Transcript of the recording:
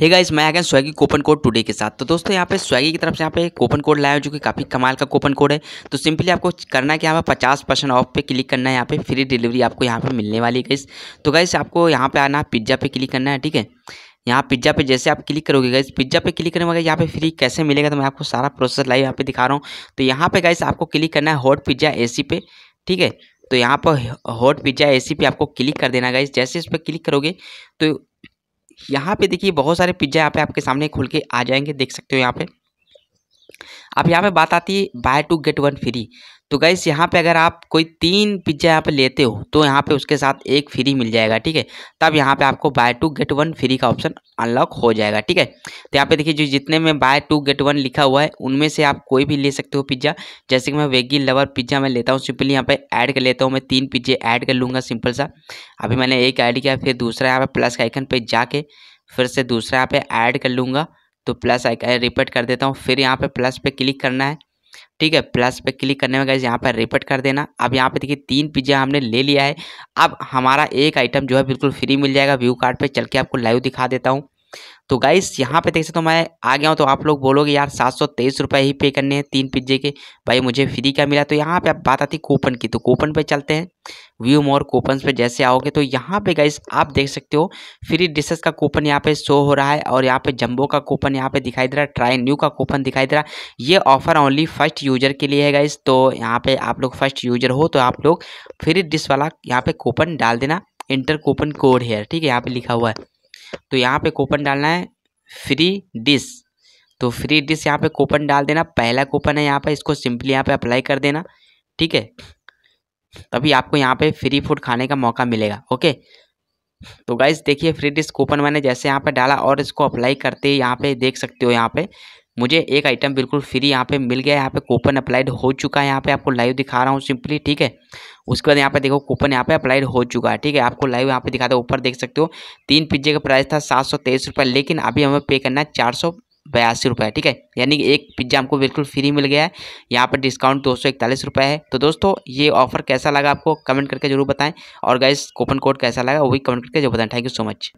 hey guys मैं आ गया Swiggy coupon code today के साथ तो दोस्तों यहाँ पे स्वैगी की तरफ से यहाँ पे कूपन कोड लाया हूँ जो कि काफ़ी कमाल का कूपन कोड है तो सिंपली आपको करना कि यहाँ पे पचास परसेंट ऑफ पे क्लिक करना है यहाँ पे फ्री डिलीवरी आपको यहाँ पे मिलने वाली है गाइस तो गाइस आपको यहाँ पे आना पिज्ज़ा पे क्लिक करना है ठीक है यहाँ पिज्ज़ा पे जैसे आप क्लिक करोगे गाइस पिज्ज़ा पे क्लिक करने वाले यहाँ पे फ्री कैसे मिलेगा तो मैं आपको सारा प्रोसेस लाइव यहाँ पे दिखा रहा हूँ तो यहाँ पे गाइस आपको क्लिक करना है हॉट पिज्ज़ा सी पे ठीक है तो यहाँ पर हॉट पिज्ज़ा सी पे आपको क्लिक कर देना गाइस जैसे इस पर क्लिक करोगे तो यहाँ पे देखिए बहुत सारे पिज्ज़ा यहाँ पे आपके सामने खुल के आ जाएंगे देख सकते हो यहाँ पे अब यहाँ पे बात आती है buy two get one free तो गाइस यहाँ पे अगर आप कोई तीन पिज्ज़ा यहाँ पे लेते हो तो यहाँ पे उसके साथ एक फ्री मिल जाएगा ठीक है तब यहाँ पे आपको buy two get one free का ऑप्शन अनलॉक हो जाएगा ठीक है तो यहाँ पे देखिए जो जितने में बाय टू गेट वन लिखा हुआ है उनमें से आप कोई भी ले सकते हो पिज्ज़ा जैसे कि मैं वेगी लवर पिज्ज़ा मैं लेता हूँ सिंपली यहाँ पर ऐड कर लेता हूँ मैं तीन पिज्जे ऐड कर लूँगा सिंपल सा अभी मैंने एक ऐड किया फिर दूसरा यहाँ पर प्लस का आइकन पर जाके फिर से दूसरा यहाँ पर ऐड कर लूँगा तो प्लस आई रिपीट कर देता हूँ फिर यहाँ पे प्लस पे क्लिक करना है ठीक है प्लस पे क्लिक करने में गाइज यहाँ पर रिपीट कर देना अब यहाँ पे देखिए तीन पिज्ज़ा हमने ले लिया है अब हमारा एक आइटम जो है बिल्कुल फ्री मिल जाएगा व्यू कार्ड पे चल के आपको लाइव दिखा देता हूँ तो गाइस यहाँ पे देख सकते हो मैं आ गया हूँ तो आप लोग बोलोगे यार सात सौ तेईस रुपये ही पे करने हैं तीन पिज्जे के भाई मुझे फ्री का मिला तो यहाँ पे आप बात आती कूपन की तो कूपन पे चलते हैं व्यू मोर कूपन पे जैसे आओगे तो यहाँ पे गाइस आप देख सकते हो फ्री डिशेस का कूपन यहाँ पे शो हो रहा है और यहाँ पे जम्बो का कूपन यहाँ पे दिखाई दे रहा है ट्राई न्यू का कूपन दिखाई दे रहा है ये ऑफर ओनली फर्स्ट यूजर के लिए है गाइस तो यहाँ पे आप लोग फर्स्ट यूजर हो तो आप लोग फ्री डिश वाला यहाँ पे कूपन डाल देना इंटर कूपन कोड है ठीक है यहाँ पे लिखा हुआ है तो यहाँ पे कूपन डालना है फ्री डिश तो फ्री डिश यहाँ पे कूपन डाल देना पहला कूपन है यहाँ पे इसको सिंपली यहाँ पे अप्लाई कर देना ठीक है तभी आपको यहाँ पे फ्री फूड खाने का मौका मिलेगा ओके तो गाइज देखिए फ्री डिश कूपन मैंने जैसे यहाँ पे डाला और इसको अप्लाई करते ही यहाँ पे देख सकते हो यहाँ पे मुझे एक आइटम बिल्कुल फ्री यहाँ पे मिल गया यहाँ पे कूपन अप्लाइड हो चुका है यहाँ पे आपको लाइव दिखा रहा हूँ सिंपली ठीक है उसके बाद यहाँ पे देखो कूपन यहाँ पे अप्लाइड हो चुका है ठीक है आपको लाइव यहाँ पे दिखा दो ऊपर देख सकते हो तीन पिज्जे का प्राइस था सात सौ तेईस रुपये लेकिन अभी हमें पे करना है चार सौ बयासी रुपये ठीक है यानी कि एक पिज्ज़ा हमको बिल्कुल फ्री मिल गया है यहाँ पर डिस्काउंट दो सौ इकतालीस रुपये है तो दोस्तों ये ऑफर कैसा लगा आपको कमेंट करके जरूर बताएं और गाइस कूपन कोड कैसा लगा वो भी कमेंट करके जरूर बताएं थैंक यू सो मच